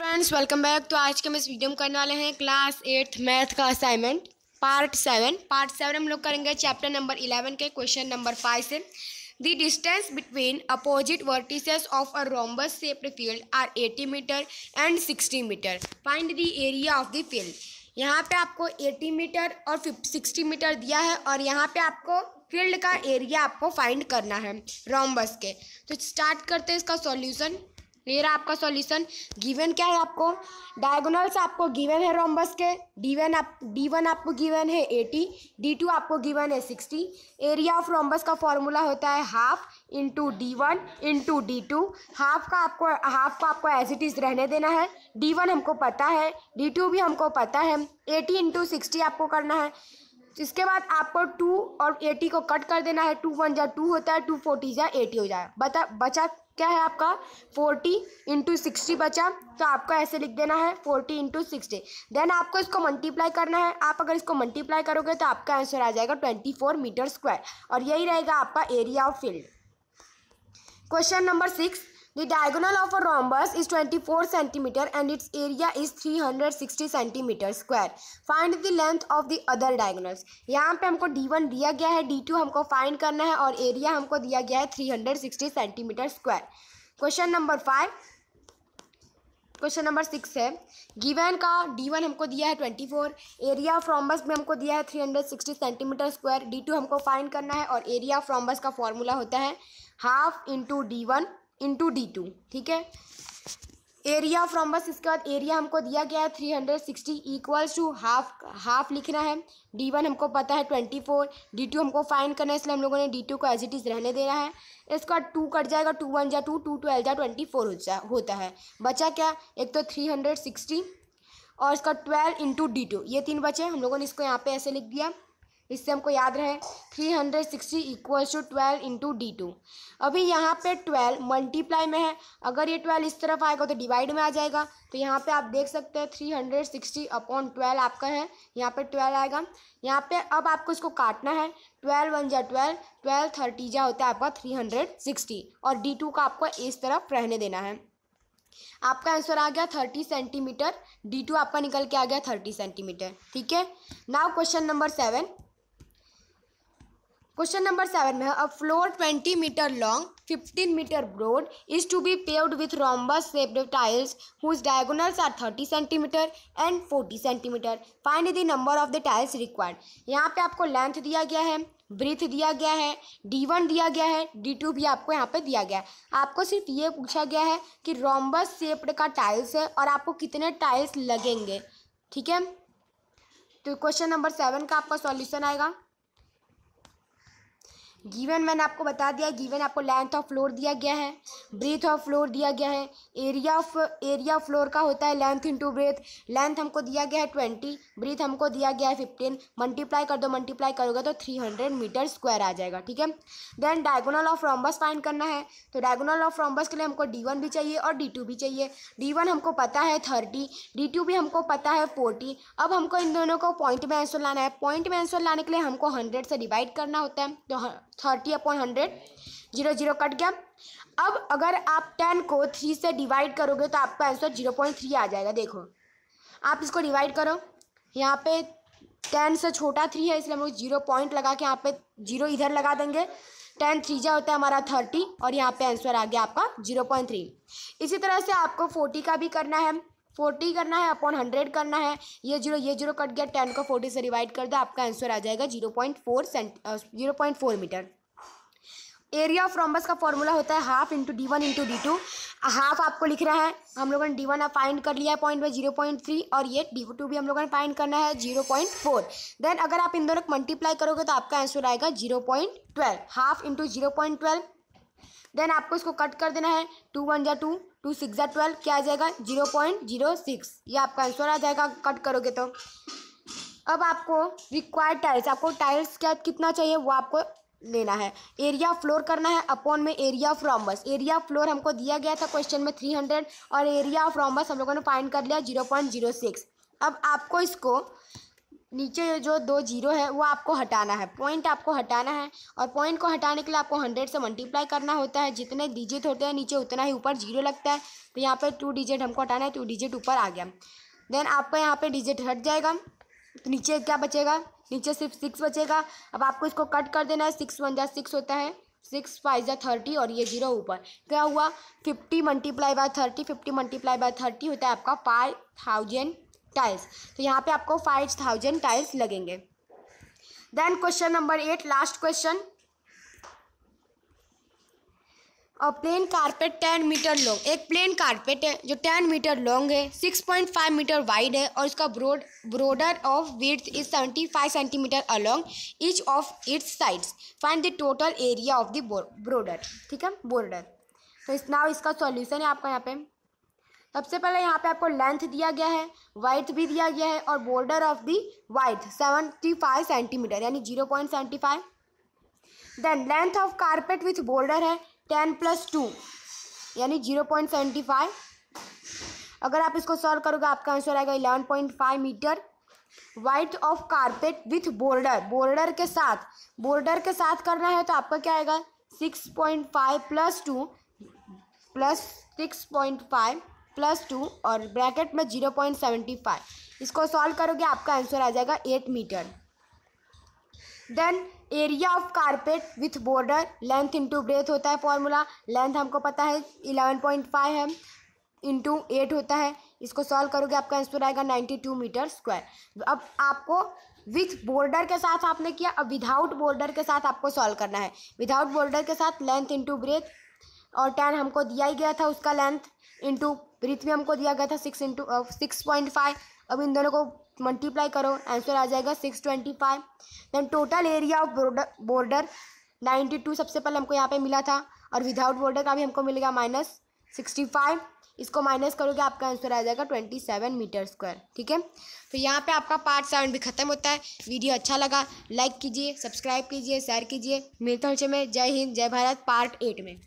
Friends welcome back तो आज के हम इस वीडियो में करने वाले हैं क्लास एट्थ मैथ का assignment part seven part seven हम लोग करेंगे चैप्टर नंबर इलेवन के क्वेश्चन नंबर फाइव से the distance between opposite vertices of a rhombus shaped field are eighty meter and sixty meter find the area of the field यहाँ पे आपको eighty meter और sixty meter दिया है और यहाँ पे आपको फील्ड का एरिया आपको फाइंड करना है रोम्बस के तो स्टार्ट करते हैं इसका सॉल्यूशन क्लियर है आपका सॉल्यूशन गिवन क्या है आपको डायगोनल्स आपको गिवन है रोम्बस के डी वन आप डी वन आपको गिवन है एटी डी टू आपको गिवन है सिक्सटी एरिया ऑफ रोम्बस का फॉर्मूला होता है half into D one into D two half का आपको हाफ का आपको एज इट इज़ रहने देना है डी वन हमको पता है डी टू भी हमको पता है एटी इंटू सिक्सटी आपको करना है इसके बाद आपको टू और एटी को कट कर देना है टू वन जा टू होता है टू फोर्टी जा एटी हो जाए बता बचा क्या है आपका फोर्टी इंटू सिक्सटी बचा तो आपको ऐसे लिख देना है फोर्टी इंटू सिक्सटी देन आपको इसको मल्टीप्लाई करना है आप अगर इसको मल्टीप्लाई करोगे तो आपका आंसर आ जाएगा ट्वेंटी फोर मीटर स्क्वायर और यही रहेगा आपका area of field question number six The diagonal of a rhombus is 24 centimeter and its area is 360 centimeter square. Find the length of the other diagonals. यहाँ पे हमको D1 दिया गया है D2 हमको find करना है और area हमको दिया गया है 360 centimeter square. Question number five. Question number six है Given का डी वन हमको दिया है twenty four area of rhombus में हमको दिया है three hundred sixty centimeter square D two हमको find करना है और area of rhombus का formula होता है half into D one into D two ठीक है एरिया फ्रॉम बस इसके बाद एरिया हमको दिया गया है three hundred sixty equals to half half लिखना है डी वन हमको पता है ट्वेंटी फोर डी टू हमको फाइन करना है इसलिए हम लोगों ने डी टू को एज इट इज़ रहने देना है इसका टू कट जाएगा टू वन जा टू टू ट्वेल्व जा ट्वेंटी फोर हो जा होता है बचा क्या एक तो थ्री हंड्रेड सिक्सटी और इसका ट्वेल्व इंटू डी टू ये तीन बचे हम लोगों ने इसको यहाँ पे ऐसे लिख दिया इससे हमको याद रहे three hundred sixty equals to twelve into D two अभी यहाँ पे ट्वेल्व मल्टीप्लाई में है अगर ये ट्वेल्व इस तरफ आएगा तो डिवाइड में आ जाएगा तो यहाँ पे आप देख सकते हैं three hundred sixty upon twelve आपका है यहाँ पे ट्वेल्व आएगा यहाँ पे अब आपको इसको काटना है ट्वेल्व वन जा ट्वेल्व ट्वेल्व थर्टी जा होता है आपका थ्री हंड्रेड सिक्सटी और डी टू का आपको इस तरफ रहने देना है आपका आंसर आ गया थर्टी सेंटीमीटर डी टू आपका निकल के आ गया थर्टी सेंटीमीटर ठीक है now question number seven question number seven में a floor twenty meter long fifteen meter broad is to be paved with rhombus shaped tiles whose diagonals are thirty centimeter and forty centimeter find the number of the tiles required यहाँ पे आपको length दिया गया है breadth दिया गया है D one दिया गया है डी टू भी आपको यहाँ पे दिया गया है आपको सिर्फ ये पूछा गया है कि रोम्बस सेप्ड का टाइल्स है और आपको कितने टाइल्स लगेंगे ठीक है तो क्वेश्चन नंबर सेवन का आपका सॉल्यूशन आएगा गिवन मैंने आपको बता दिया गिवन आपको लेंथ ऑफ फ्लोर दिया गया है ब्रेथ ऑफ फ्लोर दिया गया है area of area of floor का होता है लेंथ इनटू ब्रेथ लेंथ हमको दिया गया है ट्वेंटी ब्रेथ हमको दिया गया है फिफ्टीन मल्टीप्लाई कर दो मल्टीप्लाई करोगे तो थ्री हंड्रेड मीटर स्क्वायर आ जाएगा ठीक है then diagonal of rhombus find करना है तो डायगोनल ऑफ रॉम्बस के लिए हमको डी वन भी चाहिए और डी टू भी चाहिए डी वन हमको पता है थर्टी डी टू भी हमको पता है फोर्टी अब हमको इन दोनों को पॉइंट में आंसर लाना है पॉइंट में आंसर लाने के लिए हमको हंड्रेड से डिवाइड करना होता है तो thirty upon hundred zero zero cut गया अब अगर आप टेन को थ्री से डिवाइड करोगे तो आपका आंसर जीरो पॉइंट थ्री आ जाएगा देखो आप इसको डिवाइड करो यहाँ पे टेन से छोटा थ्री है इसलिए हम लोग जीरो पॉइंट लगा के यहाँ पे जीरो इधर लगा देंगे टेन थ्री जो होता है हमारा थर्टी और यहाँ पे आंसर आ गया आपका जीरो पॉइंट थ्री इसी तरह से आपको फोर्टी का भी करना है फोर्टी करना है अपॉन हंड्रेड करना है ये जीरो ये जीरो कट गया टेन को फोर्टी से डिवाइड कर दो आपका आंसर आ जाएगा zero point four cent zero point four meter area of rhombus का फॉर्मूला होता है half into D one into D two half आपको लिख रहा है हम लोगों ने डी वन फाइंड कर लिया है पॉइंट में जीरो पॉइंट थ्री और ये डी टू भी हम लोगों ने फाइंड करना है जीरो पॉइंट फोर देन अगर आप इन दोनों को मल्टीप्लाई करोगे तो आपका आंसर आएगा zero point twelve half into zero point twelve then आपको इसको कट कर देना है टू वन जा टू टू सिक्स या ट्वेल्व क्या आ जाएगा जीरो पॉइंट जीरो सिक्स ये आपका आंसर आ जाएगा कट करोगे तो अब आपको रिक्वायर्ड टाइल्स आपको टाइल्स क्या कितना चाहिए वो आपको लेना है एरिया फ्लोर करना है अपॉन में area of rhombus area of floor हमको दिया गया था क्वेश्चन में थ्री हंड्रेड और एरिया ऑफ रॉम्बस हम लोगों ने फाइंड कर लिया जीरो पॉइंट जीरो सिक्स अब आपको इसको नीचे जो दो जीरो है वो आपको हटाना है पॉइंट आपको हटाना है और पॉइंट को हटाने के लिए आपको हंड्रेड से मल्टीप्लाई करना होता है जितने डिजिट होते हैं नीचे उतना ही ऊपर जीरो लगता है तो यहाँ पर टू डिजिट हमको हटाना है टू डिजिट ऊपर आ गया देन आपका यहाँ पर डिजिट हट जाएगा तो नीचे क्या बचेगा नीचे सिर्फ सिक्स बचेगा अब आपको इसको कट कर देना है सिक्स वन जै सिक्स होता है सिक्स फाइव जै थर्टी और ये जीरो ऊपर क्या हुआ fifty multiply by thirty fifty multiply by thirty होता है आपका फाइव थाउजेंड टाइल्स तो यहाँ पे आपको फाइव थाउजेंड टाइल्स लगेंगे then question number eight last question और plain carpet ten meter long एक प्लेन कारपेट है जो टेन मीटर लॉन्ग है six point five meter wide है और इसका broad border of width is seventy five centimeter along each of its sides find the total area of the border ठीक है border तो इस नाव इसका सॉल्यूशन है आपका यहाँ पे सबसे पहले यहाँ पे आपको लेंथ दिया गया है वाइथ भी दिया गया है और border of the width seventy five centimeter यानी zero point seventy five then length of carpet with border है टेन प्लस टू यानी जीरो पॉइंट सेवेंटी फाइव अगर आप इसको सॉल्व करोगे आपका आंसर आएगा eleven point five meter width of carpet with border border के साथ बोर्डर के साथ करना है तो आपका क्या आएगा six point five plus two plus six point five plus two और ब्रैकेट में जीरो पॉइंट सेवेंटी फाइव इसको सॉल्व करोगे आपका आंसर आ जाएगा eight meter then area of carpet with border length into breadth होता है फॉर्मूला लेंथ हमको पता है इलेवन पॉइंट फाइव है इंटू एट होता है इसको सॉल्व करोगे आपका आंसर आएगा नाइन्टी टू मीटर स्क्वायर अब आपको विथ बॉर्डर के साथ आपने किया अब विदाउट बॉर्डर के साथ आपको सॉल्व करना है विदाउट बॉर्डर के साथ लेंथ इंटू ब्रेथ और टेन हमको दिया ही गया था उसका लेंथ इंटू पृथ्वी भी हमको दिया गया था six into six point five अब इन दोनों को मल्टीप्लाई करो आंसर आ जाएगा six twenty five then total area of border border ninety two सबसे पहले हमको यहाँ पे मिला था और विदाउट बॉर्डर का भी हमको मिलेगा माइनस सिक्सटी फाइव इसको माइनस करोगे आपका आंसर आ जाएगा ट्वेंटी सेवन मीटर स्क्वायर ठीक है तो यहाँ पे आपका पार्ट सेवन भी खत्म होता है वीडियो अच्छा लगा लाइक कीजिए सब्सक्राइब कीजिए शेयर कीजिए मिलते हैं में जय हिंद जय भारत पार्ट एट में